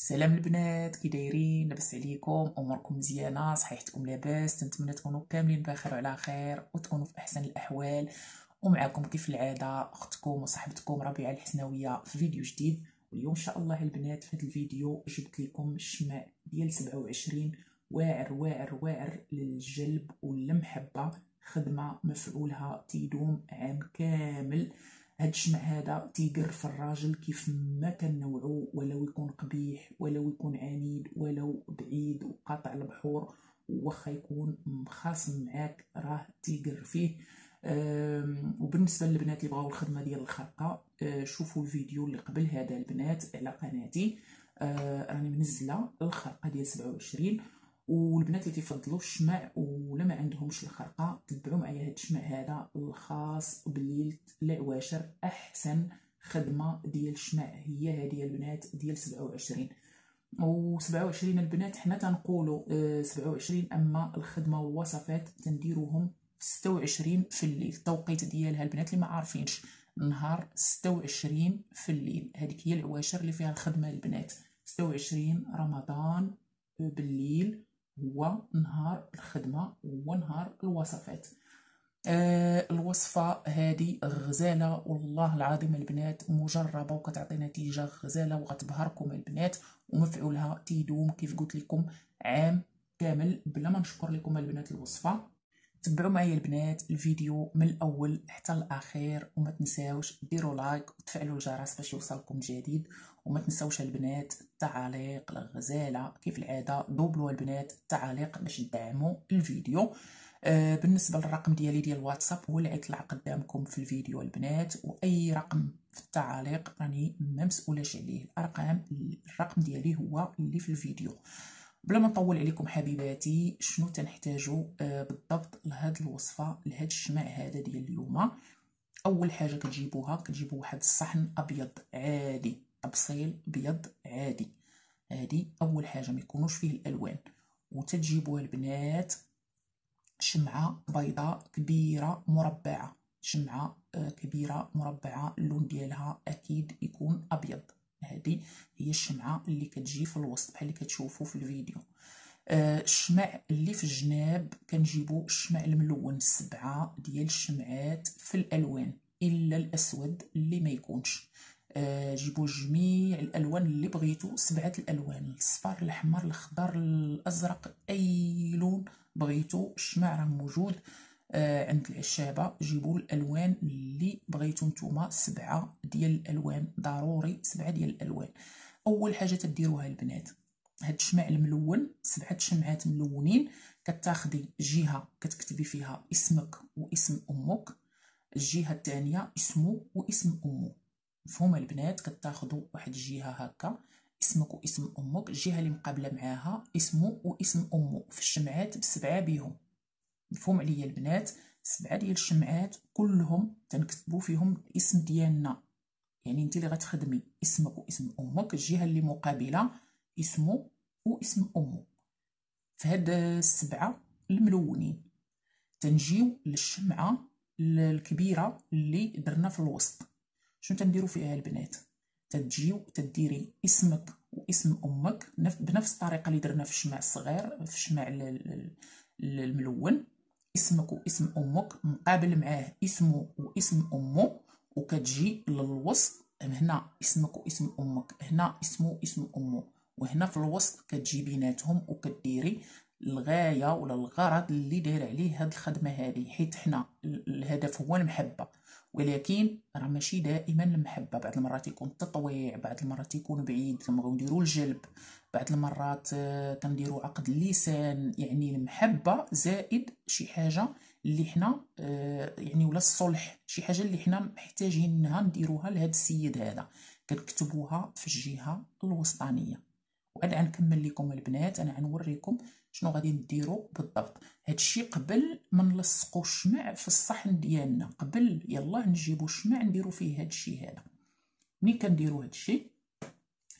السلام البنات كي دايرين لاباس عليكم اموركم مزيانه صحيحتكم لاباس نتمنى تكونوا كاملين بخير وعلى خير وتكونوا في احسن الاحوال ومعكم كيف العاده اختكم وصاحبتكم ربيعه الحسناويه في فيديو جديد واليوم ان شاء الله البنات في هذا الفيديو جبت لكم الشمع ديال 27 واعر واعر واعر للجلب والمحبه خدمه مفعولها تيدوم عام كامل هاد الشمع هذا تيقر في الراجل كيف ما كنوعو ولو يكون قبيح ولو يكون عنيد ولو بعيد وقاطع البحور واخا يكون مخاصم معاك راه تيقر فيه وبالنسبه للبنات اللي بغاو الخدمه ديال الخرقه آه، شوفوا الفيديو اللي قبل هذا البنات على قناتي آه، راني منزله الخرقه ديال 27 والبنات اللي تيفضلوا الشمع ولا ما عندهمش الخرقه تبعوا معايا هذا الشمع هذا الخاص بليله العواشر احسن خدمه ديال الشمع هي هذه البنات ديال 27 و 27 البنات حنا تنقولوا 27 آه، اما الخدمه والوصفات تنديروهم 26 في الليل التوقيت ديالها البنات اللي ما عارفينش نهار 26 في الليل هذيك هي العواشر اللي فيها الخدمه البنات 26 رمضان بالليل هو نهار الخدمه هو نهار الوصفات آه الوصفه هذه غزاله والله العظيم البنات مجربه وكتعطي نتيجه غزاله وغتبهركم البنات ومفعولها تيدوم كيف قلت لكم عام كامل بلا ما نشكر لكم البنات الوصفه تبعوا معايا البنات الفيديو من الاول حتى الاخير وما تنساوش ديروا لايك وتفعلوا الجرس باش يوصلكم جديد وما تنساوش البنات التعاليق الغزاله كيف العاده دوبلوا البنات التعاليق باش تدعموا الفيديو آه بالنسبه للرقم ديالي ديال الواتساب هو اللي غيطلع قدامكم في الفيديو البنات واي رقم في التعاليق راني ما مسؤولاش عليه الارقام الرقم ديالي هو اللي في الفيديو بلا ما نطول عليكم حبيباتي شنو تنحتاجو آه، بالضبط لهاد الوصفه لهاد الشمع هذا ديال اليوم اول حاجه كتجيبوها كتجيبو واحد الصحن ابيض عادي تبصيل ابيض عادي هادي اول حاجه ما يكونوش فيه الالوان وتتجيبوها البنات شمعه بيضاء كبيره مربعه شمعه آه، كبيره مربعه اللون ديالها اكيد يكون ابيض هذه هي الشمعه اللي كتجي في الوسط بحال اللي كتشوفوا في الفيديو آه الشمع اللي في الجناب كنجيبوا الشمع الملون سبعه ديال الشمعات في الالوان الا الاسود اللي ما يكونش آه جيبوا جميع الالوان اللي بغيتو سبعه الالوان الصفر الاحمر الاخضر الازرق اي لون بغيتو الشمع راه موجود آه عند العشابه جيبوا الالوان اللي بغيتو نتوما سبعه ديال الالوان ضروري سبعه ديال الالوان اول حاجه تديروها البنات هاد الشمع الملون سبعه شمعات ملونين كتاخدي جهه كتكتبي فيها اسمك واسم امك الجهه الثانيه اسمه واسم امه مفهوم البنات كتاخذوا واحد الجهه هكا اسمك واسم امك الجهه اللي مقابله معاها اسمه واسم امه في الشمعات بسبعه بيهم مفهوم عليا البنات سبعه ديال الشمعات كلهم تنكتبوا فيهم الاسم ديالنا يعني انت اللي غتخدمي اسمك واسم امك الجهه اللي مقابله اسمه واسم امه فهاد السبعه الملونين تنجيو للشمعه الكبيره اللي درنا في الوسط شنو تنديروا فيها البنات تتجيو تديري اسمك واسم امك بنفس الطريقه اللي درنا في الشمع الصغير في الشمع الملون اسمك واسم امك مقابل معاه اسمه واسم امه وكتجي للوسط هنا اسمك واسم امك هنا اسمه واسم امه وهنا في الوسط كتجي بيناتهم وكديري الغايه ولا الغرض اللي داير عليه هاد الخدمه هذه حيت حنا الهدف هو المحبه ولكن راه ماشي دائما المحبه بعض المرات يكون تطويع بعض المرات يكون بعيد كنبغيو نديرو الجلب بعض المرات آه، كنديرو عقد اللسان يعني المحبه زائد شي حاجه اللي حنا آه، يعني ولا الصلح شي حاجه اللي حنا محتاجينها نديروها لهذا السيد هذا كنكتبوها في الجهه الوسطانيه وانا غنكمل لكم البنات انا غنوريكم شنو غادي نديرو بالضبط هادشي قبل ما نلصقو الشمع في الصحن ديالنا قبل يلا نجيبو الشمع نديرو فيه هادشي هذا ملي كنديرو هادشي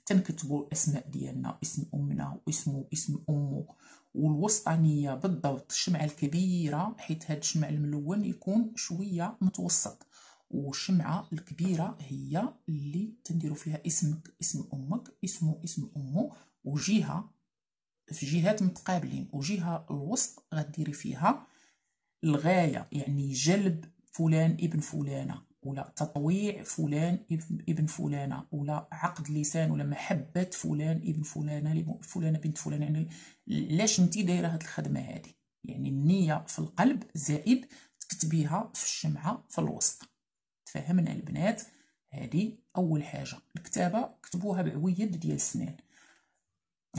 تنكتبو الاسماء ديالنا اسم امنا واسمو اسم امو والوسطانيه بالضبط الشمعه الكبيره حيت هاد الشمع الملون يكون شويه متوسط والشمعه الكبيره هي اللي تنديرو فيها اسمك اسم امك اسمو اسم امو وجهه في جهات متقابلين وجهه الوسط غديري فيها الغايه يعني جلب فلان ابن فلانه ولا تطويع فلان ابن فلانه ولا عقد لسان ولا محبه فلان ابن فلانه فلانه بنت فلانة يعني لاش انتي دايره هاد الخدمه هذه يعني النيه في القلب زائد تكتبيها في الشمعه في الوسط تفهمنا البنات هذه اول حاجه الكتابه كتبوها بعويد ديال السنان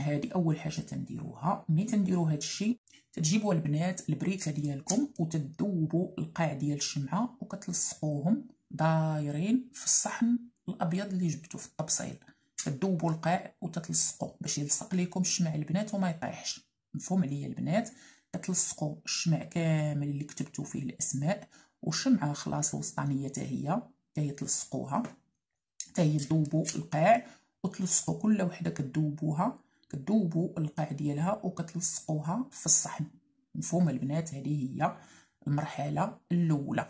هذه اول حاجه تنديروها ملي تنديروا هذا الشيء تجيبوا البنات البريكه ديالكم وتذوبوا القاع ديال الشمعه وكتلصقوهم دايرين في الصحن الابيض اللي جبتو في الطبسيل تذوبوا القاع وتتلصقوا باش يلصق لكم الشمع البنات وما يطيحش مفهوم عليا البنات كتلصقوا الشمع كامل اللي كتبتو فيه الاسماء وشمعه خلاص وسطانيه حتى هي تلصقوها تاهي هي تذوبوا القاع وتلصقوا كل وحده كتذوبوها كذوبوا القاع ديالها وكتلصقوها في الصحن مفهوم البنات هذه هي المرحله الاولى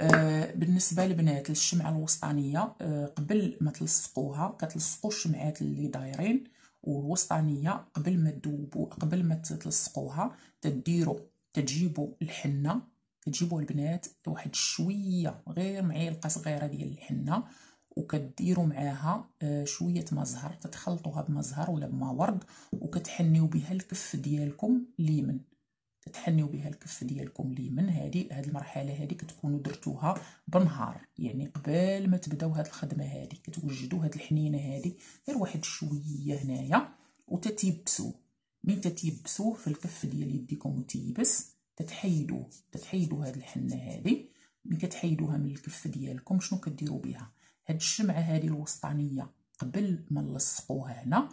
آه بالنسبه للبنات للشمعه الوسطانيه آه قبل ما تلصقوها كتلصقوا الشمعات اللي دايرين والوسطانيه قبل ما تذوبوا قبل ما تلصقوها تديروا تجيبوا الحنه كتجيبوا البنات واحد شويه غير معلقه صغيره ديال الحنه وكديروا معاها آه، شويه مزهر تتخلطوها بمزهر ولا بما ورد وكتحنيو بها الكف ديالكم ليمن كتحنيو بها الكف ديالكم ليمن هذه هذه المرحله هذه كتكونوا درتوها بنهار يعني قبل ما تبداو هذه الخدمه هذه كتوجدوا هذه الحنينه هذه غير واحد شويه هنايا وتتيبسوا من تتيبسوا في الكف ديال يديكم وتيبس تتحيدوا تتحيدوا هذه الحنه هذه من كتحيدوها من الكف ديالكم شنو كديروا بها هاد الشمعة هادي الوسطانية قبل ما نلصقوها هنا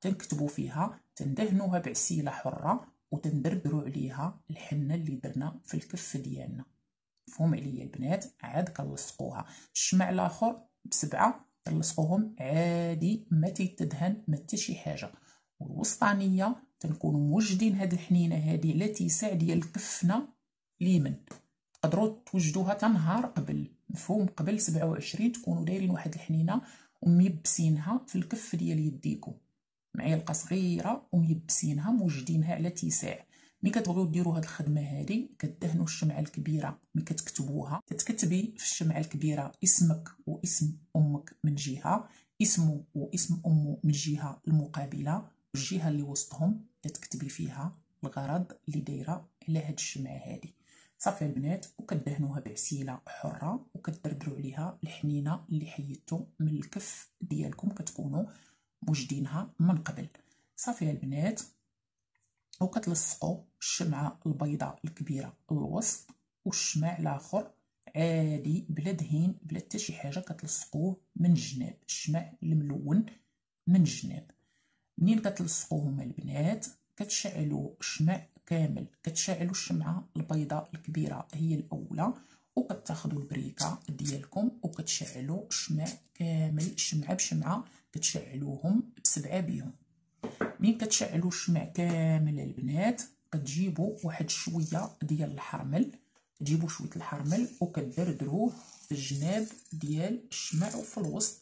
تنكتبو فيها تندهنوها بعسيلة حرة وتندردرو عليها الحنة اللي درنا في الكف ديالنا مفهوم عليا البنات عاد كنلصقوها الشمع الاخر بسبعة تلصقوهم عادي ما تيتدهن ما حتى شي حاجه والوسطانيه تنكون موجدين هاد الحنينه هادي التي ساعد ديال كفنا اليمين تقدروا توجدوها تنهار قبل مفهوم قبل 27 تكونوا دايرين واحد الحنينه وميبسينها في الكف ديال يديكم معلقه صغيره وميبسينها موجدينها على تيساع ملي كتبغيو ديروا هاد الخدمه هادي كدهنوا الشمعه الكبيره ملي كتكتبوها كتكتبي في الشمعه الكبيره اسمك واسم امك من جهه اسمه واسم امه من جهه المقابله والجهه اللي وسطهم كتكتبي فيها الغرض اللي دايره على هاد الشمعه هادي صافي البنات وكدهنوها بعسيله حره وكدردروا عليها الحنينه اللي حيدتو من الكف ديالكم كتكونوا مجدينها من قبل صافي البنات وكتلصقوا الشمعه البيضاء الكبيره الوسط والشمع الاخر عادي بلا دهين بلا حتى شي حاجه كتلصقوه من الجناب الشمع الملون من الجناب منين كتلصقوهم البنات كتشعلوا الشمع كامل كتشعلوا الشمعة البيضاء الكبيرة هي الأولى وكتاخدوا البريكة ديالكم وكتشعلوا الشمع كامل شمعة بشمعة كتشعلوهم بسبعة بيهم من كتشعلوا الشمع كامل البنات كتجيبوا واحد شوية ديال الحرمل تجيبوا شويه الحرمل وكدردروه في الجناب ديال الشمع وفي الوسط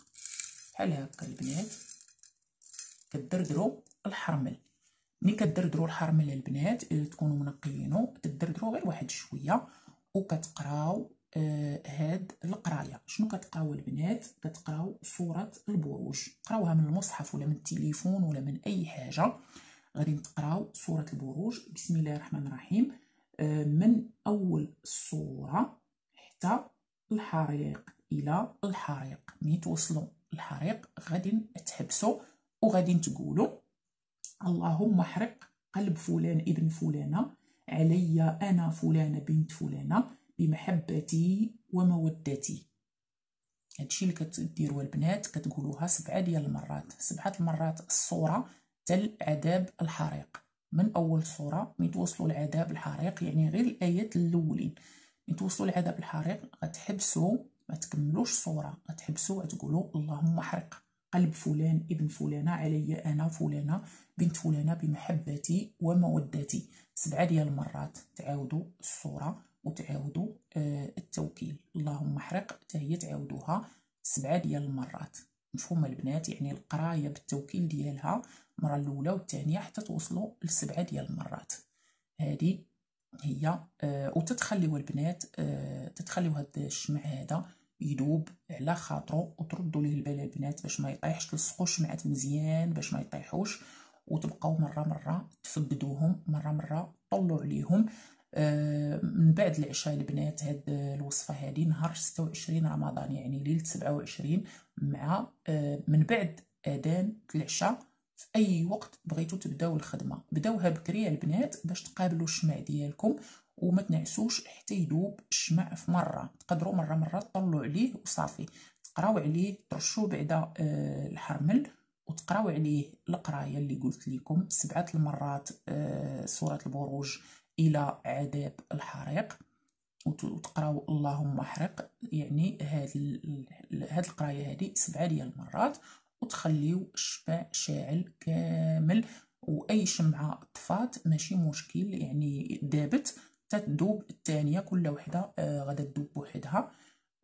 بحال هكا البنات كدردروا الحرمل ملي كدردرو الحرم البنات آه، تكونوا منقيينو تدردروا غير واحد شويه وكتقراو آه هاد القرايه شنو كتقراو البنات كتقراو صوره البروج قراوها من المصحف ولا من التليفون ولا من اي حاجه غادي تقراو صوره البروج بسم الله الرحمن الرحيم آه من اول سوره حتى الحريق الى الحريق ملي توصلوا الحريق غادي تحبسوا وغادي تقولوا اللهم احرق قلب فلان ابن فلانة علي أنا فلانة بنت فلانة بمحبتي ومودتي هادشي اللي كتديروه البنات كتقولوها سبعة ديال المرات سبعة المرات الصورة تل عذاب الحريق من أول صورة من العذاب لعذاب الحريق يعني غير الآيات الأولين من العذاب لعذاب الحريق غتحبسوا ما تكملوش صورة غتحبسوا وتقولوا اللهم احرق قلب فلان ابن فلانة علي أنا فلانة بنت فلانة بمحبتي ومودتي سبعة ديال المرات تعاودوا الصورة وتعاودوا آه، التوكيل اللهم احرق هي تعاودوها سبعة ديال المرات مفهوم البنات يعني القراية بالتوكيل ديالها المرة الأولى والثانية حتى توصلوا لسبعة ديال المرات هذه هي آه، وتتخليوا البنات آه، تتخليو هاد الشمع هذا يدوب على خاطرو وتردوا ليه البال البنات باش ما يطيحش تلصقوا الشمعات مزيان باش ما يطيحوش وتبقاو مره مره تفقدوهم مره مره طلوا عليهم آه من بعد العشاء البنات هاد الوصفه هادي نهار 26 رمضان يعني ليله 27 مع آه من بعد اذان العشاء في اي وقت بغيتو تبداو الخدمه بداوها بكري البنات باش تقابلوا الشمع ديالكم وما تنعسوش حتى يذوب الشمع في مره تقدروا مره مره تطلعوا عليه وصافي تقراو عليه ترشوا بعدا آه الحرمل وتقراو عليه القرايه اللي قلت لكم سبعه المرات آه سوره البروج الى عذاب الحريق وتقراو اللهم احرق يعني هاد هذه القرايه هذه سبعه ديال المرات وتخليو الشمع شاعل كامل واي شمعه طفات ماشي مشكل يعني دابت تدوب الثانيه كل وحده آه، غادا تدوب بوحدها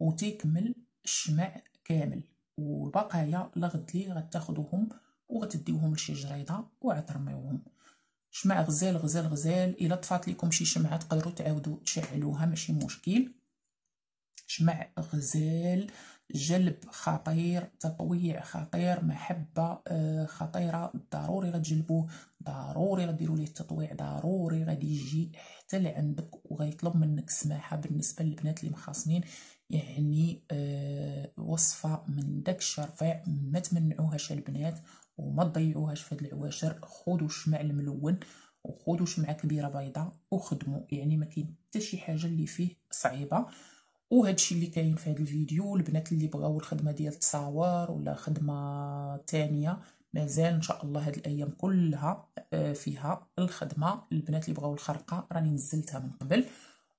وتيكمل الشمع كامل والبقايا لغد لي غتاخذوهم وغتديوهم لشي جريده وعترميوهم شمع غزال غزال غزال الا طفات لكم شي شمعه تقدروا تعاودوا تشعلوها ماشي مشكل شمع غزال جلب خطير تطويع خطير محبه آه، خطيره ضروري غتجلبوه ضروري غديروا ليه التطويع ضروري غادي يجي حتى لعندك وغيطلب منك سماحه بالنسبه للبنات اللي مخاصمين يعني آه، وصفه من داك الشرفع ما تمنعوهاش البنات وما تضيعوهاش في هاد العواشر خذوا الشمع الملون وخذوا شمعه كبيره بيضاء وخدموا يعني ما كاين حتى شي حاجه اللي فيه صعيبه وهادشي اللي كاين في هذا الفيديو البنات اللي بغاو الخدمه ديال التصاور ولا خدمه تانية مازال ان شاء الله هاد الايام كلها آه، فيها الخدمه البنات اللي بغاو الخرقه راني نزلتها من قبل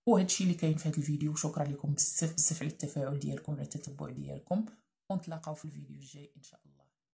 وهادشي اللي كاين في هاد الفيديو شكرا لكم بزاف بزاف على التفاعل ديالكم على التتبع ديالكم ونتلاقاو في الفيديو الجاي ان شاء الله